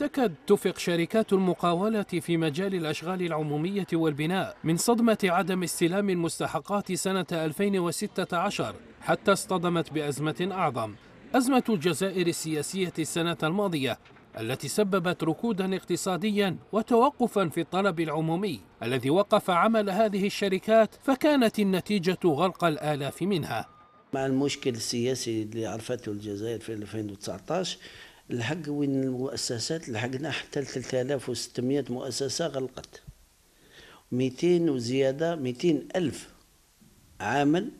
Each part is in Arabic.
تكاد تفق شركات المقاولة في مجال الأشغال العمومية والبناء من صدمة عدم استلام المستحقات سنة 2016 حتى اصطدمت بأزمة أعظم أزمة الجزائر السياسية السنة الماضية التي سببت ركودا اقتصاديا وتوقفا في الطلب العمومي الذي وقف عمل هذه الشركات فكانت النتيجة غلق الآلاف منها مع المشكل السياسي اللي عرفته الجزائر في 2019 الحق وين المؤسسات لحقنا حتى 3600 مؤسسة غلقت 200 وزيادة 200 ألف عامل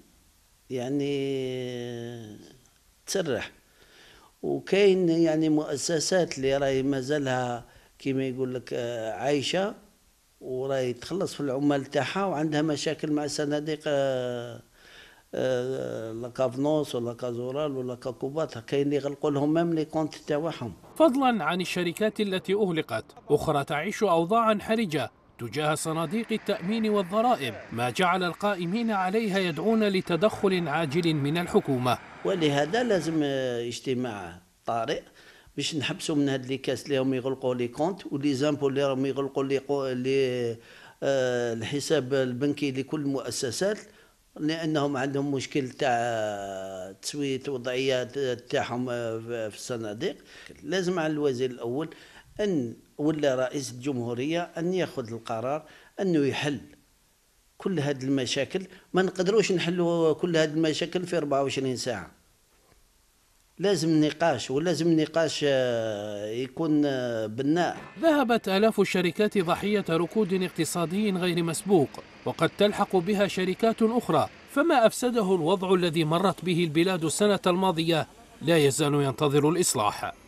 يعني تسرح وكاين يعني مؤسسات اللي راهي مازالها كيما يقول لك آه، عايشه وراهي تخلص في العمال تاعها وعندها مشاكل مع صناديق آه، آه، لاكافنوس ولا كازورال ولا كاكوبات كاين يغلقوا لهم ميم لي كونت تاعهم فضلا عن الشركات التي اغلقت اخرى تعيش اوضاعا حرجه تجاه صناديق التامين والضرائب ما جعل القائمين عليها يدعون لتدخل عاجل من الحكومه ولهذا لازم آه، اجتماع طارئ باش نحبسوا من هاد لي كاس اللي راهم يغلقوا لي كونت ولي زامبو اللي راهم يغلقوا لي آه، الحساب البنكي لكل المؤسسات لانهم عندهم مشكل تاع تسويه الوضعيات تاعهم في الصناديق لازم على الوزير الاول ان ولا رئيس الجمهوريه ان ياخذ القرار انه يحل كل هذه المشاكل ما نقدروش نحلوا كل هذه المشاكل في 24 ساعه لازم نقاش ولازم نقاش آه، يكون آه، بناء ذهبت آلاف الشركات ضحية ركود اقتصادي غير مسبوق وقد تلحق بها شركات أخرى فما أفسده الوضع الذي مرت به البلاد السنة الماضية لا يزال ينتظر الإصلاح